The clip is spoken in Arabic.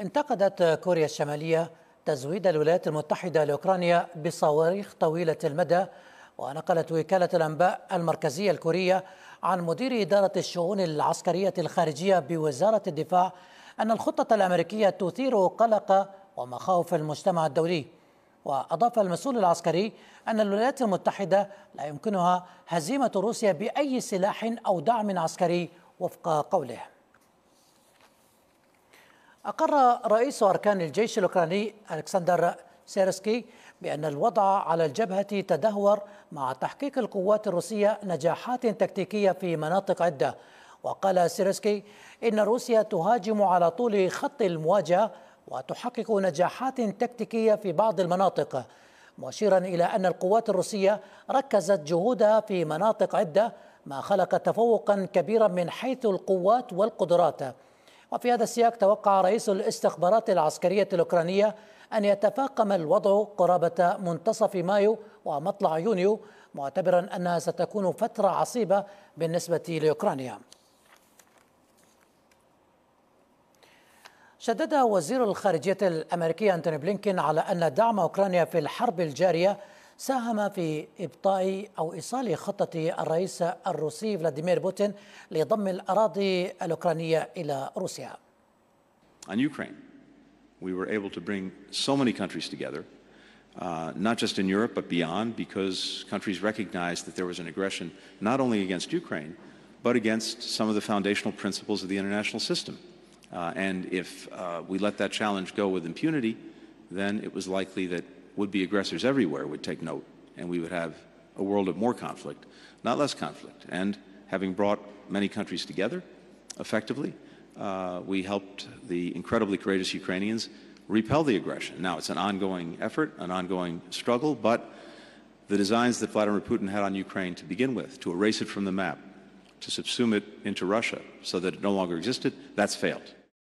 انتقدت كوريا الشمالية تزويد الولايات المتحدة لأوكرانيا بصواريخ طويلة المدى ونقلت وكالة الأنباء المركزية الكورية عن مدير إدارة الشؤون العسكرية الخارجية بوزارة الدفاع أن الخطة الأمريكية تثير قلق ومخاوف المجتمع الدولي وأضاف المسؤول العسكري أن الولايات المتحدة لا يمكنها هزيمة روسيا بأي سلاح أو دعم عسكري وفق قوله أقر رئيس أركان الجيش الأوكراني ألكسندر سيرسكي بأن الوضع على الجبهة تدهور مع تحقيق القوات الروسية نجاحات تكتيكية في مناطق عدة وقال سيرسكي إن روسيا تهاجم على طول خط المواجهة وتحقق نجاحات تكتيكية في بعض المناطق مشيرا إلى أن القوات الروسية ركزت جهودها في مناطق عدة ما خلق تفوقا كبيرا من حيث القوات والقدرات وفي هذا السياق توقع رئيس الاستخبارات العسكرية الأوكرانية أن يتفاقم الوضع قرابة منتصف مايو ومطلع يونيو معتبرا أنها ستكون فترة عصيبة بالنسبة لأوكرانيا شدد وزير الخارجية الأمريكي أنتوني بلينكين على أن دعم أوكرانيا في الحرب الجارية ساهم في إبطاء أو إيصال خطة الرئيس الروسي فلاديمير بوتين لضم الأراضي الأوكرانية إلى روسيا. On Ukraine, we were able to bring so many countries together, uh, not just in Europe but beyond, because countries recognized that there was an aggression not only against Ukraine, but against some of the foundational principles of the international system. Uh, and if uh, we let that challenge go with impunity, then it was likely that would be aggressors everywhere would take note, and we would have a world of more conflict, not less conflict. And having brought many countries together effectively, uh, we helped the incredibly courageous Ukrainians repel the aggression. Now, it's an ongoing effort, an ongoing struggle, but the designs that Vladimir Putin had on Ukraine to begin with, to erase it from the map, to subsume it into Russia so that it no longer existed, that's failed.